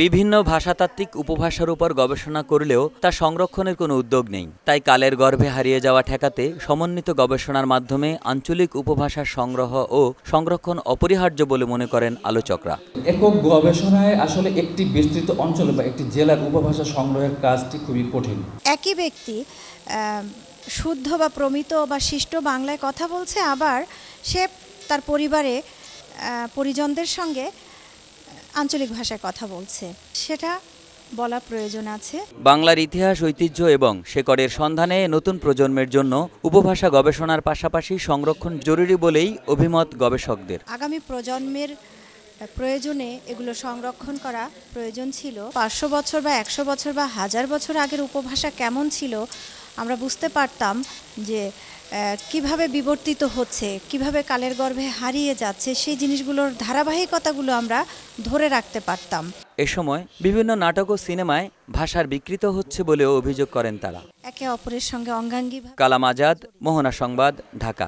বিভিন্ন ভাষাতাত্ত্বিক উপভাষার উপর গবেষণা করলেও তা সংরক্ষণের কোনো উদ্যোগ নেই তাই কালের গর্ভে হারিয়ে যাওয়া ঠেকাতে সমন্বিত গবেষণার মাধ্যমে আঞ্চলিক উপভাষার সংগ্রহ ও সংরক্ষণ অপরিহার্য বলে মনে করেন আলোচকরা একক গবেষণায় আসলে একটি বিস্তৃত অঞ্চল বা একটি জেলার উপভাষা সংগ্রহের কাজটি খুবই কঠিন একই ব্যক্তি শুদ্ধ বা প্রমিত বা শিষ্ট বাংলায় কথা বলছে আবার সে তার পরিবারে পরিজনদের সঙ্গে আঞ্চলিক ভাষায় কথা বলছে সেটা বলা প্রয়োজন আছে বাংলার ইতিহাস ঐতিহ্য এবং শেকড়ের সন্ধানে নতুন প্রজন্মের জন্য উপভাষা গবেষণার পাশাপাশি সংরক্ষণ জরুরি বলেই অভিমত গবেষকদের আগামী প্রজন্মের প্রয়োজনে এগুলো সংরক্ষণ করা প্রয়োজন ছিল পাঁচশো বছর বা একশো বছর বা হাজার বছর আগের উপভাষা কেমন ছিল আমরা বুঝতে পারতাম যে কিভাবে বিবর্তিত হচ্ছে কিভাবে কালের গর্ভে হারিয়ে যাচ্ছে সেই জিনিসগুলোর ধারাবাহিকতাগুলো আমরা ধরে রাখতে পারতাম এ সময় বিভিন্ন নাটক ও সিনেমায় ভাষার বিকৃত হচ্ছে বলেও অভিযোগ করেন তারা একে অপরের সঙ্গে অঙ্গাঙ্গী কালাম আজাদ মোহনা সংবাদ ঢাকা